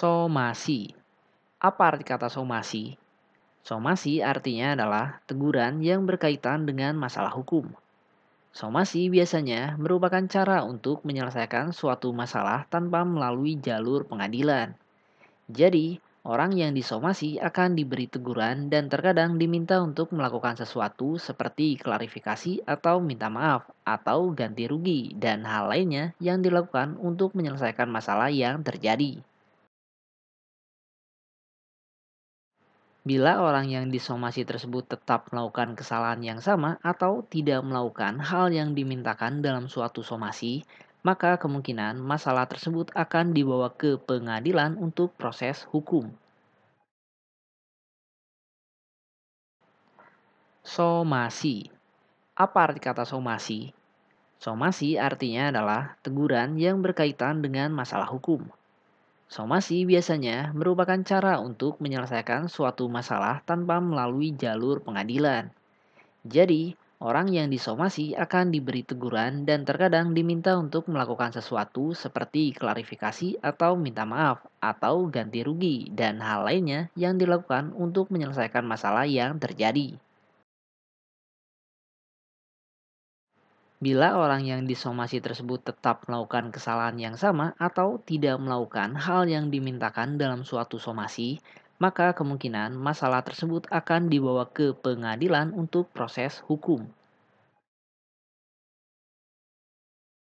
somasi. Apa arti kata somasi? Somasi artinya adalah teguran yang berkaitan dengan masalah hukum. Somasi biasanya merupakan cara untuk menyelesaikan suatu masalah tanpa melalui jalur pengadilan. Jadi, orang yang disomasi akan diberi teguran dan terkadang diminta untuk melakukan sesuatu seperti klarifikasi atau minta maaf atau ganti rugi dan hal lainnya yang dilakukan untuk menyelesaikan masalah yang terjadi. Bila orang yang disomasi tersebut tetap melakukan kesalahan yang sama atau tidak melakukan hal yang dimintakan dalam suatu somasi, maka kemungkinan masalah tersebut akan dibawa ke pengadilan untuk proses hukum. Somasi Apa arti kata somasi? Somasi artinya adalah teguran yang berkaitan dengan masalah hukum. Somasi biasanya merupakan cara untuk menyelesaikan suatu masalah tanpa melalui jalur pengadilan. Jadi, orang yang disomasi akan diberi teguran dan terkadang diminta untuk melakukan sesuatu seperti klarifikasi atau minta maaf atau ganti rugi dan hal lainnya yang dilakukan untuk menyelesaikan masalah yang terjadi. bila orang yang disomasi tersebut tetap melakukan kesalahan yang sama atau tidak melakukan hal yang dimintakan dalam suatu somasi, maka kemungkinan masalah tersebut akan dibawa ke pengadilan untuk proses hukum.